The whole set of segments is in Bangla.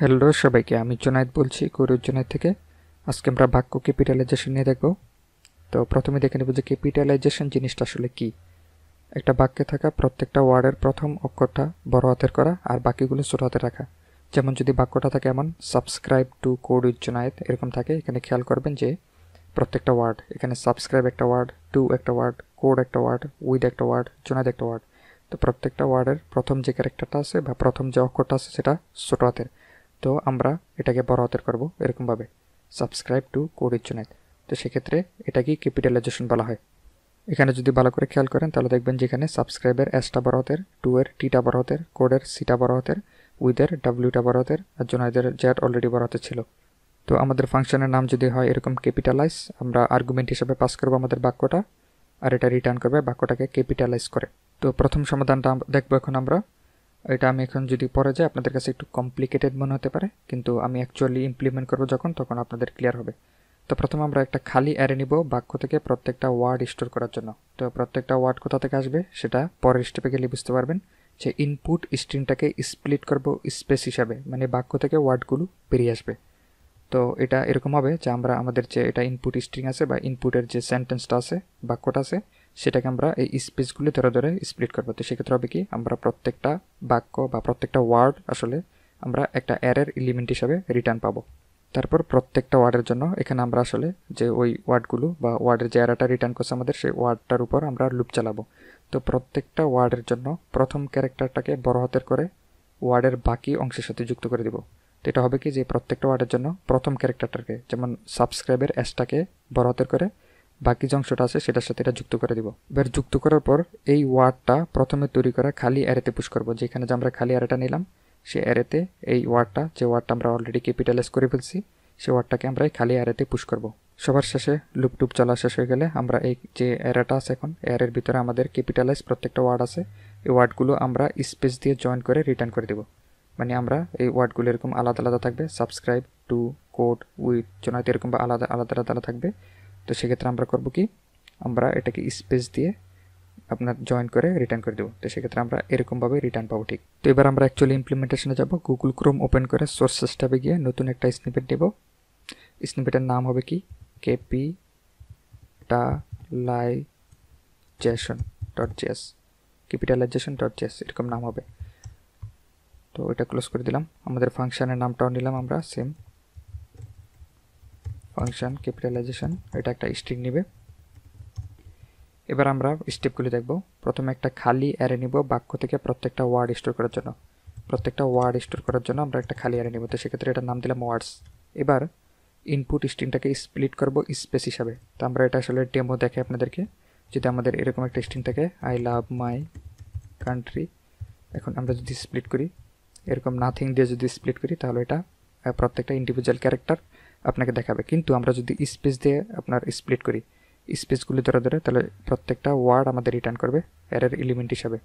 হ্যালো সবাইকে আমি জোনায়দ বলছি গরুর জোনায়দ থেকে আজকে আমরা বাক্য ক্যাপিটালাইজেশন নিয়ে দেখব তো প্রথমে দেখে নেব যে ক্যাপিটালাইজেশন জিনিসটা আসলে কি একটা বাক্যে থাকা প্রত্যেকটা ওয়ার্ডের প্রথম অক্ষরটা বড় হাতের করা আর বাকিগুলো ছোট হাতে রাখা যেমন যদি বাক্যটা থাকে এমন সাবস্ক্রাইব টু উইথ জোনায়দ এরকম থাকে এখানে খেয়াল করবেন যে প্রত্যেকটা ওয়ার্ড এখানে সাবস্ক্রাইব একটা ওয়ার্ড টু একটা ওয়ার্ড কোড একটা ওয়ার্ড উইথ একটা ওয়ার্ড জোনায়দ একটা ওয়ার্ড তো প্রত্যেকটা ওয়ার্ডের প্রথম যে ক্যারেক্টারটা আছে বা প্রথম যে অক্ষরটা আছে সেটা ছোট হাতের তো আমরা এটাকে বড় হাতের করব এরকমভাবে সাবস্ক্রাইব টু কোড ইচ্ছুনাথ তো সেক্ষেত্রে এটাকে ক্যাপিটালাইজেশন বলা হয় এখানে যদি ভালো করে খেয়াল করেন তাহলে দেখবেন যেখানে সাবস্ক্রাইবের এসটা বড় হতের টু এর টিটা বড় হতের কোডের সিটা বড় হতের উইদের ডাব্লিউটা বড় হতের আর জোনাইদের জ্যাট অলরেডি বড় হতে ছিল তো আমাদের ফাংশনের নাম যদি হয় এরকম ক্যাপিটালাইজ আমরা আর্গুমেন্ট হিসেবে পাস করব আমাদের বাক্যটা আর এটা রিটার্ন করবে বাক্যটাকে ক্যাপিটালাইজ করে তো প্রথম সমাধানটা দেখবো এখন আমরা এটা আমি এখন যদি পরে যাই আপনাদের কাছে একটু কমপ্লিকেটেড মনে হতে পারে কিন্তু আমি অ্যাকচুয়ালি ইমপ্লিমেন্ট করবো যখন তখন আপনাদের ক্লিয়ার হবে তো প্রথমে আমরা একটা খালি অ্যারে নিব বাক্য থেকে প্রত্যেকটা ওয়ার্ড স্টোর করার জন্য তো প্রত্যেকটা ওয়ার্ড কোথা থেকে আসবে সেটা পরের স্টেপে গেলে বুঝতে পারবেন যে ইনপুট স্ট্রিংটাকে স্প্লিট করব স্পেস হিসাবে মানে বাক্য থেকে ওয়ার্ডগুলো বেরিয়ে আসবে তো এটা এরকম হবে যে আমরা আমাদের যে এটা ইনপুট স্ট্রিং আছে বা ইনপুটের যে সেন্টেন্সটা আছে বাক্যটা আছে সেটাকে আমরা এই স্পেসগুলি ধরে ধরে স্প্লিট করবো তো সেক্ষেত্রে হবে কি আমরা প্রত্যেকটা বাক্য বা প্রত্যেকটা ওয়ার্ড আসলে আমরা একটা অ্যারের এলিমেন্ট হিসাবে রিটার্ন পাবো তারপর প্রত্যেকটা ওয়ার্ডের জন্য এখানে আমরা আসলে যে ওই ওয়ার্ডগুলো বা ওয়ার্ডের যে অ্যারাটা রিটার্ন করছে আমাদের সেই ওয়ার্ডটার উপর আমরা লুপ চালাবো তো প্রত্যেকটা ওয়ার্ডের জন্য প্রথম ক্যারেক্টারটাকে বড় হাতের করে ওয়ার্ডের বাকি অংশের সাথে যুক্ত করে দেবো তো এটা হবে কি যে প্রত্যেকটা ওয়ার্ডের জন্য প্রথম ক্যারেক্টারটাকে যেমন সাবস্ক্রাইবের অ্যাসটাকে বড় হাতের করে বাকি যে অংশটা আছে সেটার সাথে এটা যুক্ত করে দিব এবার যুক্ত করার পর এই ওয়ার্ডটা প্রথমে তৈরি করা খালি অ্যারেতে পুশ করব যেখানে যে আমরা খালি অ্যারেটা নিলাম সে অ্যারেতে এই ওয়ার্ডটা যে ওয়ার্ডটা আমরা অলরেডি ক্যাপিটালাইজ করে ফেলছি সে ওয়ার্ডটাকে আমরা খালি অ্যারেতে পুশ করব সবার শেষে লুপটুপ চলা শেষ হয়ে গেলে আমরা এই যে অ্যারেটা আছে এখন অ্যারের ভিতরে আমাদের ক্যাপিটালাইজ প্রত্যেকটা ওয়ার্ড আছে এই ওয়ার্ডগুলো আমরা স্পেস দিয়ে জয়েন করে রিটার্ন করে দেব মানে আমরা এই ওয়ার্ডগুলো এরকম আলাদা আলাদা থাকবে সাবস্ক্রাইব টু কোড উইথ জোনাতে এরকম বা আলাদা আলাদা আলাদা থাকবে তো সেক্ষেত্রে আমরা করব কি আমরা এটাকে স্পেস দিয়ে আপনার জয়েন করে রিটার্ন করে দেবো তো সেক্ষেত্রে আমরা এরকমভাবে রিটার্ন পাবো ঠিক তো এবার আমরা অ্যাকচুয়ালি ইমপ্লিমেন্টেশনে যাব গুগল ক্রোম ওপেন করে সোর্সেস ট্যাবে গিয়ে নতুন একটা স্নিপেট দেব স্নিপেটের নাম হবে কি capitalization dot JS capitalization dot JS এরকম নাম হবে তো এটা ক্লোজ করে দিলাম আমাদের ফাংশানের নামটাও নিলাম আমরা সেম ফাংশন ক্যাপিটালাইজেশন এটা একটা স্ট্রিং নেবে এবার আমরা স্টেপগুলি দেখব প্রথমে একটা খালি অ্যারে নিব বাক্য থেকে প্রত্যেকটা ওয়ার্ড স্টোর করার জন্য প্রত্যেকটা ওয়ার্ড স্টোর করার জন্য আমরা একটা খালি অ্যারে নিব তো সেক্ষেত্রে এটার নাম দিলাম ওয়ার্ডস এবার ইনপুট স্ট্রিংটাকে স্প্লিট করব স্পেস হিসাবে তো আমরা এটা আসলে ডেমো দেখে আপনাদেরকে যদি আমাদের এরকম একটা স্ট্রিং থাকে আই লাভ মাই কান্ট্রি এখন আমরা যদি স্প্লিট করি এরকম নাথিং দিয়ে যদি স্প্লিট করি তাহলে এটা প্রত্যেকটা ইন্ডিভিজুয়াল ক্যারেক্টার আপনাকে দেখাবে কিন্তু আমরা যদি স্পেস দিয়ে আপনার স্প্লিট করি স্পেসগুলি ধরে ধরে তাহলে প্রত্যেকটা ওয়ার্ড আমাদের রিটার্ন করবে অ্যারের এলিমেন্ট হিসাবে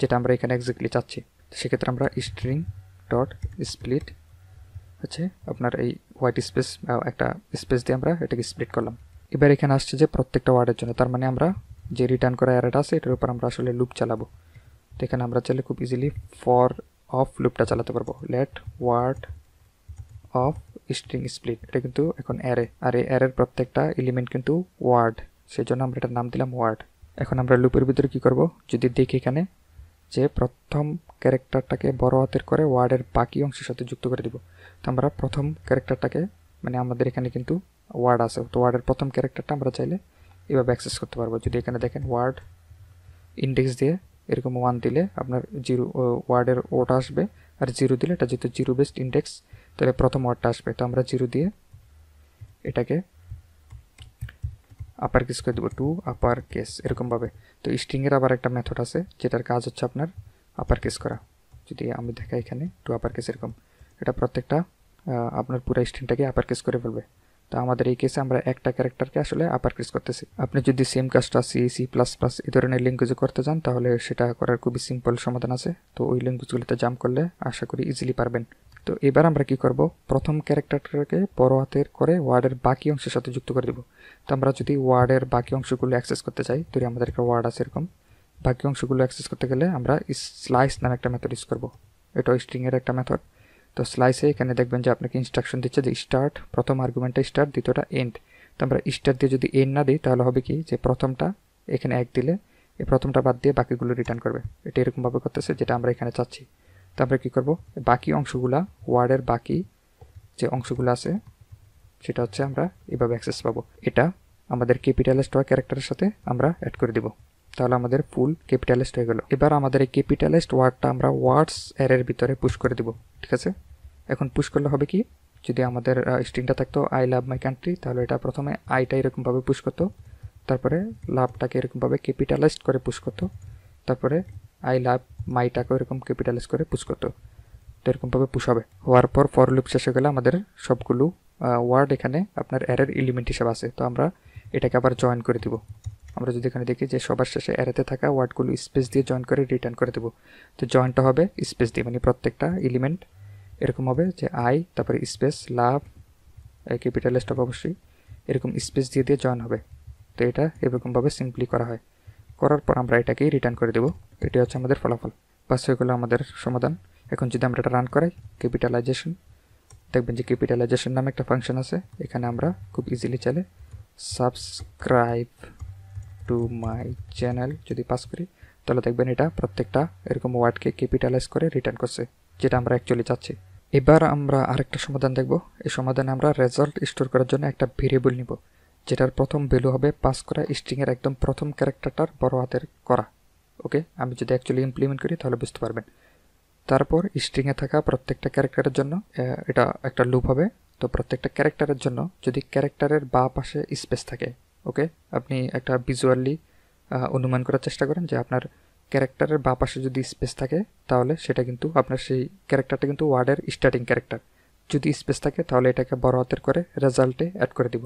যেটা আমরা এখানে এক্স্যাক্টলি চাচ্ছি সেক্ষেত্রে আমরা স্ট্রিং ডট স্প্লিট হচ্ছে আপনার এই হোয়াইট স্পেস একটা স্পেস দিয়ে আমরা এটাকে স্প্লিট করলাম এবার এখানে আসছে যে প্রত্যেকটা ওয়ার্ডের জন্য তার মানে আমরা যে রিটার্ন করা অ্যারাটা আছে এটার উপর আমরা আসলে লুপ চালাবো তো এখানে আমরা চাইলে খুব ইজিলি ফর অফ লুপটা চালাতে পারবো let word of string split এটা কিন্তু এখন অ্যারে আর এই অ্যারের প্রত্যেকটা এলিমেন্ট কিন্তু ওয়ার্ড সেই জন্য আমরা এটার নাম দিলাম ওয়ার্ড এখন আমরা লুপের ভিতরে কী করবো যদি দেখি এখানে যে প্রথম ক্যারেক্টারটাকে বড় হাতের করে ওয়ার্ডের বাকি অংশের সাথে যুক্ত করে দিব তো আমরা প্রথম ক্যারেক্টারটাকে মানে আমাদের এখানে কিন্তু ওয়ার্ড আছে তো ওয়ার্ডের প্রথম ক্যারেক্টারটা আমরা চাইলে এভাবে অ্যাক্সেস করতে পারবো যদি এখানে দেখেন ওয়ার্ড ইন্ডেক্স দিয়ে এরকম ওয়ান দিলে আপনার জিরো ওয়ার্ডের ওটা আসবে আর জিরো দিলে এটা যেহেতু জিরো বেস্ট ইন্ডেক্স তাহলে প্রথম ওয়ার্ডটা আসবে তো আমরা জিরো দিয়ে এটাকে আপার কেস করে দেবো টু আপার কেস এরকমভাবে তো স্ট্রিংয়ের আবার একটা মেথড আছে যেটার কাজ হচ্ছে আপনার আপার কেস করা যদি আমি দেখাই এখানে টু আপার কেস এরকম এটা প্রত্যেকটা আপনার পুরো স্ট্রিংটাকে আপার কেস করে ফেলবে তো আমাদের এই কেসে আমরা একটা ক্যারেক্টারকে আসলে আপার কেস করতেছি আপনি যদি সেম কাজটা সি সি প্লাস প্লাস এই ধরনের ল্যাঙ্গুয়েজে করতে চান তাহলে সেটা করার খুবই সিম্পল সমাধান আছে তো ওই ল্যাঙ্গুয়েজগুলিতে জাম্প করলে আশা করি ইজিলি পারবেন তো এবার আমরা কি করব প্রথম ক্যারেক্টারটাকে পরোয়াতের করে ওয়ার্ডের বাকি অংশের সাথে যুক্ত করে দেব তো আমরা যদি ওয়ার্ডের বাকি অংশগুলো অ্যাক্সেস করতে চাই তো আমাদের একটা ওয়ার্ড আছে এরকম বাকি অংশগুলো অ্যাক্সেস করতে গেলে আমরা স্লাইস নামে একটা মেথড ইউজ করবো এটা স্ট্রিংয়ের একটা মেথড তো স্লাইসে এখানে দেখবেন যে আপনাকে ইনস্ট্রাকশন দিচ্ছে যে স্টার্ট প্রথম আর্গুমেন্টটা স্টার্ট দ্বিতীয়টা এন্ড তো আমরা স্টার্ট দিয়ে যদি এন্ড না দিই তাহলে হবে কি যে প্রথমটা এখানে এক দিলে এই প্রথমটা বাদ দিয়ে বাকিগুলো রিটার্ন করবে এটা এরকমভাবে করতেছে যেটা আমরা এখানে চাচ্ছি তারপরে কি করব বাকি অংশগুলা ওয়ার্ডের বাকি যে অংশগুলো আছে সেটা হচ্ছে আমরা এভাবে অ্যাক্সেস পাবো এটা আমাদের ক্যাপিটাল স্টোয়া ক্যারেক্টারের সাথে আমরা অ্যাড করে দিব তাহলে আমাদের ফুল ক্যাপিটালিস্ট হয়ে গেল এবার আমাদের এই ক্যাপিটালিস্ট ওয়ার্ডটা আমরা ওয়ার্ডস অ্যারের ভিতরে পুশ করে দিব ঠিক আছে এখন পুশ করলে হবে কি যদি আমাদের স্ট্রিংটা থাকতো আই লাভ মাই কান্ট্রি তাহলে এটা প্রথমে আইটা এরকমভাবে পুশ করতো তারপরে লাভটাকে এরকমভাবে ক্যাপিটালাইজড করে পুশ করতো তারপরে আই লাভ মাই টাকে এরকম ক্যাপিটালাইজ করে পুশ করতে তো এরকমভাবে পুশ হবে হওয়ার পর ফর লুপ শেষ হয়ে গেলে আমাদের সবগুলো ওয়ার্ড এখানে আপনার অ্যারের এলিমেন্ট হিসাবে আছে তো আমরা এটাকে আবার জয়েন করে দিব আমরা যদি এখানে দেখি যে সবার শেষে অ্যারেতে থাকা ওয়ার্ডগুলো স্পেস দিয়ে জয়েন করে রিটার্ন করে দেবো তো জয়েনটা হবে স্পেস দিয়ে মানে প্রত্যেকটা এলিমেন্ট এরকম হবে যে আই তারপরে স্পেস লাভ ক্যাপিটাল ক্যাপিটালিস্ট অবশ্যই এরকম স্পেস দিয়ে দিয়ে জয়েন হবে তো এটা এরকমভাবে সিম্পলি করা হয় করার পর আমরা এটাকে রিটার্ন করে দেবো এটি হচ্ছে আমাদের ফলাফল বাস হয়ে গেলো আমাদের সমাধান এখন যদি আমরা এটা রান করাই ক্যাপিটালাইজেশন দেখবেন যে ক্যাপিটালাইজেশন নামে একটা ফাংশন আছে এখানে আমরা খুব ইজিলি চলে সাবস্ক্রাইব টু মাই চ্যানেল যদি পাস করি তাহলে দেখবেন এটা প্রত্যেকটা এরকম ওয়ার্ডকে ক্যাপিটালাইজ করে রিটার্ন করছে যেটা আমরা অ্যাকচুয়ালি চাচ্ছি এবার আমরা আরেকটা সমাধান দেখব এই সমাধানে আমরা রেজাল্ট স্টোর করার জন্য একটা ভেরিয়েবল নিব যেটার প্রথম ভ্যালু হবে পাস করা স্ট্রিংয়ের একদম প্রথম ক্যারেক্টারটার বড় হাতের করা ওকে আমি যদি অ্যাকচুয়ালি ইমপ্লিমেন্ট করি তাহলে বুঝতে পারবেন তারপর স্ট্রিংয়ে থাকা প্রত্যেকটা ক্যারেক্টারের জন্য এটা একটা লুপ হবে তো প্রত্যেকটা ক্যারেক্টারের জন্য যদি ক্যারেক্টারের বা পাশে স্পেস থাকে ওকে আপনি একটা ভিজুয়ালি অনুমান করার চেষ্টা করেন যে আপনার ক্যারেক্টারের বা পাশে যদি স্পেস থাকে তাহলে সেটা কিন্তু আপনার সেই ক্যারেক্টারটা কিন্তু ওয়ার্ডের স্টার্টিং ক্যারেক্টার যদি স্পেস থাকে তাহলে এটাকে বড় হাতের করে রেজাল্টে অ্যাড করে দিব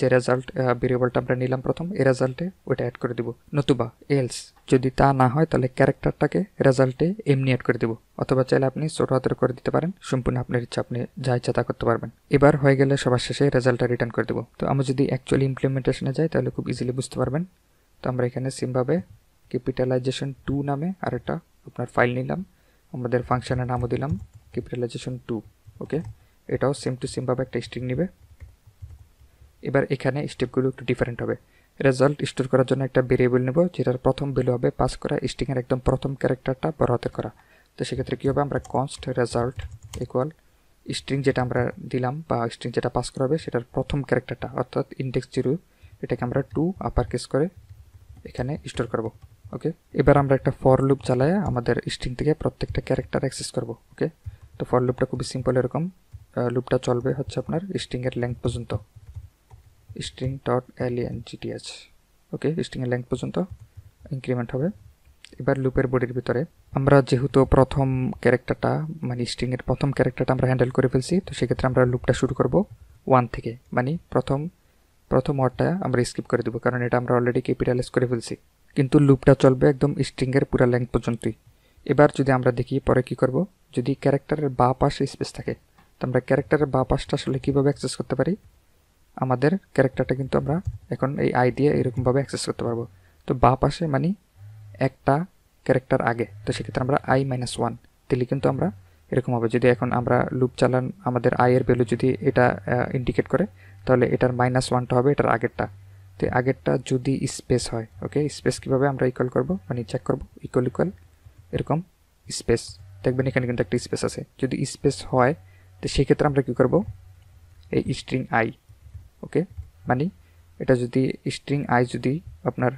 যে রেজাল্ট ভেরিয়েবলটা আমরা নিলাম প্রথম এই রেজাল্টে ওইটা অ্যাড করে দিব নতুবা এলস যদি তা না হয় তাহলে ক্যারেক্টারটাকে রেজাল্টে এমনি অ্যাড করে দিব অথবা চাইলে আপনি ছোট হাতের করে দিতে পারেন সম্পূর্ণ আপনার ইচ্ছা আপনি যা ইচ্ছা তা করতে পারবেন এবার হয়ে গেলে সবার শেষে রেজাল্টটা রিটার্ন করে দেবো তো আমরা যদি অ্যাকচুয়ালি ইমপ্লিমেন্টেশনে যাই তাহলে খুব ইজিলি বুঝতে পারবেন তো আমরা এখানে সিমভাবে ক্যাপিটালাইজেশন টু নামে আর একটা আপনার ফাইল নিলাম আমাদের ফাংশনের নামও দিলাম ক্যাপিটালাইজেশন টু ওকে এটাও সেম টু সেমভাবে একটা স্ট্রিং নেবে এবার এখানে স্টেপগুলো একটু ডিফারেন্ট হবে রেজাল্ট স্টোর করার জন্য একটা ভেরিয়েবল নেব যেটার প্রথম ভ্যালু হবে পাস করা স্টিংয়ের একদম প্রথম ক্যারেক্টারটা বড় হাতে করা তো সেক্ষেত্রে কী হবে আমরা কনস্ট রেজাল্ট ইকুয়াল স্ট্রিং যেটা আমরা দিলাম বা স্ট্রিং যেটা পাস করা হবে সেটার প্রথম ক্যারেক্টারটা অর্থাৎ ইন্ডেক্স জিরো এটাকে আমরা টু আপার কেস করে এখানে স্টোর করব ওকে এবার আমরা একটা ফর লুপ চালাই আমাদের স্ট্রিং থেকে প্রত্যেকটা ক্যারেক্টার অ্যাক্সেস করব ওকে তো ফর লুপটা খুবই সিম্পল এরকম লুপটা চলবে হচ্ছে আপনার স্ট্রিংয়ের লেন্থ পর্যন্ত string dot length okay স্ট্রিংয়ের লেন্থ পর্যন্ত ইনক্রিমেন্ট হবে এবার লুপের বডির ভিতরে আমরা যেহেতু প্রথম ক্যারেক্টারটা মানে স্ট্রিংয়ের প্রথম ক্যারেক্টারটা আমরা হ্যান্ডেল করে ফেলছি তো সেক্ষেত্রে আমরা লুপটা শুরু করব ওয়ান থেকে মানে প্রথম প্রথম ওয়ার্ডটা আমরা স্কিপ করে দেবো কারণ এটা আমরা অলরেডি ক্যাপিটালাইজ করে ফেলছি কিন্তু লুপটা চলবে একদম স্ট্রিংয়ের পুরো লেন্থ পর্যন্তই এবার যদি আমরা দেখি পরে কি করব যদি ক্যারেক্টারের বা পাশে স্পেস থাকে তো আমরা ক্যারেক্টারের বা পাশটা আসলে কীভাবে অ্যাক্সেস করতে পারি আমাদের ক্যারেক্টারটা কিন্তু আমরা এখন এই আই দিয়ে এরকমভাবে অ্যাক্সেস করতে পারবো তো বা পাশে মানে একটা ক্যারেক্টার আগে তো সেক্ষেত্রে আমরা আই মাইনাস ওয়ান দিলে কিন্তু আমরা এরকম হবে যদি এখন আমরা লুপ চালান আমাদের আয়ের ভ্যালু যদি এটা ইন্ডিকেট করে তাহলে এটার মাইনাস ওয়ানটা হবে এটার আগেরটা তো আগেরটা যদি স্পেস হয় ওকে স্পেস কীভাবে আমরা ইকুয়াল করব মানে চেক করব ইকুয়াল ইকুয়াল এরকম স্পেস দেখবেন এখানে কিন্তু একটা স্পেস আছে যদি স্পেস হয় তো সেক্ষেত্রে আমরা কী করব এই স্ট্রিং আই ওকে মানে এটা যদি স্ট্রিং আই যদি আপনার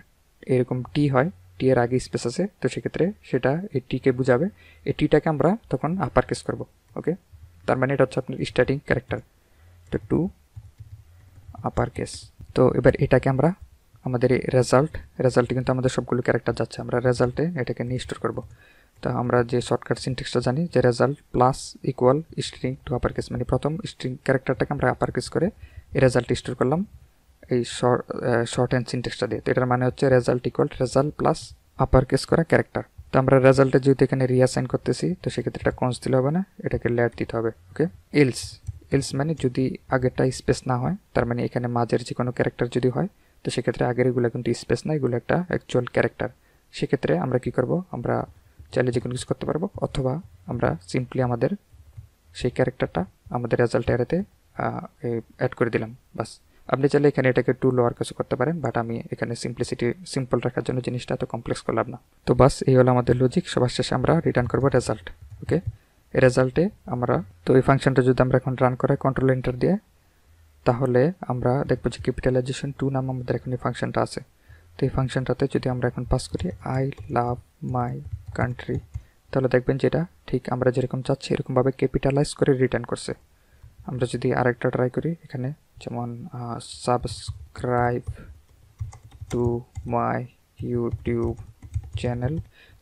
এরকম টি হয় টি এর আগে স্পেস আছে তো সেক্ষেত্রে সেটা এই টিকে বোঝাবে এই টিটাকে আমরা তখন আপার কেস করবো ওকে তার মানে এটা হচ্ছে আপনার স্টার্টিং ক্যারেক্টার তো টু আপার কেস তো এবার এটাকে আমরা আমাদের এই রেজাল্ট রেজাল্টে কিন্তু আমাদের সবগুলো ক্যারেক্টার যাচ্ছে আমরা রেজাল্টে এটাকে নিয়ে স্টোর করবো তো আমরা যে শর্টকাট সিনটেক্সটা জানি যে result plus equal string to upper case মানে প্রথম স্ট্রিং ক্যারেক্টারটাকে আমরা আপার কেস করে রেজাল্ট স্টোর করলাম এই শর্ট অ্যান্ড সিনটেক্সটা দিয়ে তো এটার মানে হচ্ছে result equal result plus upper case করা ক্যারেক্টার তো আমরা রেজাল্টে যেহেতু এখানে রিয়াসাইন করতেছি তো সেক্ষেত্রে এটা কনস দিলে হবে না এটাকে ল্যাড দিতে হবে ওকে এলস এলস মানে যদি আগেরটা স্পেস না হয় তার মানে এখানে মাঝের যে কোনো ক্যারেক্টার যদি হয় তো সেক্ষেত্রে আগের এগুলো কিন্তু স্পেস না এগুলো একটা অ্যাকচুয়াল ক্যারেক্টার সেক্ষেত্রে আমরা কি করব আমরা চাইলে যে কোনো কিছু করতে পারবো অথবা আমরা সিম্পলি আমাদের সেই ক্যারেক্টারটা আমাদের রেজাল্ট এরাতে অ্যাড করে দিলাম বাস আপনি চাইলে এখানে এটাকে টু লোয়ার কাছে করতে পারেন বাট আমি এখানে সিম্পলিসিটি সিম্পল রাখার জন্য জিনিসটা এত কমপ্লেক্স করলাম না তো বাস এই হলো আমাদের লজিক সবার শেষে আমরা রিটার্ন করবো রেজাল্ট ওকে এই রেজাল্টে আমরা তো এই ফাংশনটা যদি আমরা এখন রান করাই কন্ট্রোল এন্টার দিয়ে তাহলে আমরা দেখবো যে ক্যাপিটালাইজেশন টু নাম আমাদের এখন এই ফাংশনটা আছে তো এই ফাংশনটাতে যদি আমরা এখন পাস করি আই লাভ মাই কান্ট্রি তাহলে দেখবেন যেটা ঠিক আমরা যেরকম চাচ্ছি এরকমভাবে ক্যাপিটালাইজ করে রিটার্ন করছে আমরা যদি আরেকটা ট্রাই করি এখানে যেমন subscribe to my YouTube channel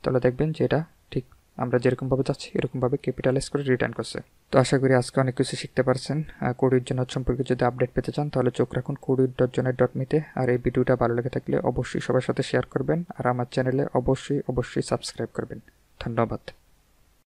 তাহলে দেখবেন যে এটা ঠিক আমরা যেরকমভাবে চাচ্ছি এরকমভাবে ক্যাপিটালাইজ করে রিটার্ন করছে তো আশা করি আজকে অনেক কিছু শিখতে পারছেন কোডির জন্য সম্পর্কে যদি আপডেট পেতে চান তাহলে চোখ রাখুন কোডির ডট জনের ডট মিতে আর এই ভিডিওটা ভালো লেগে থাকলে অবশ্যই সবার সাথে শেয়ার করবেন আর আমার চ্যানেলে অবশ্যই অবশ্যই সাবস্ক্রাইব করবেন ধন্যবাদ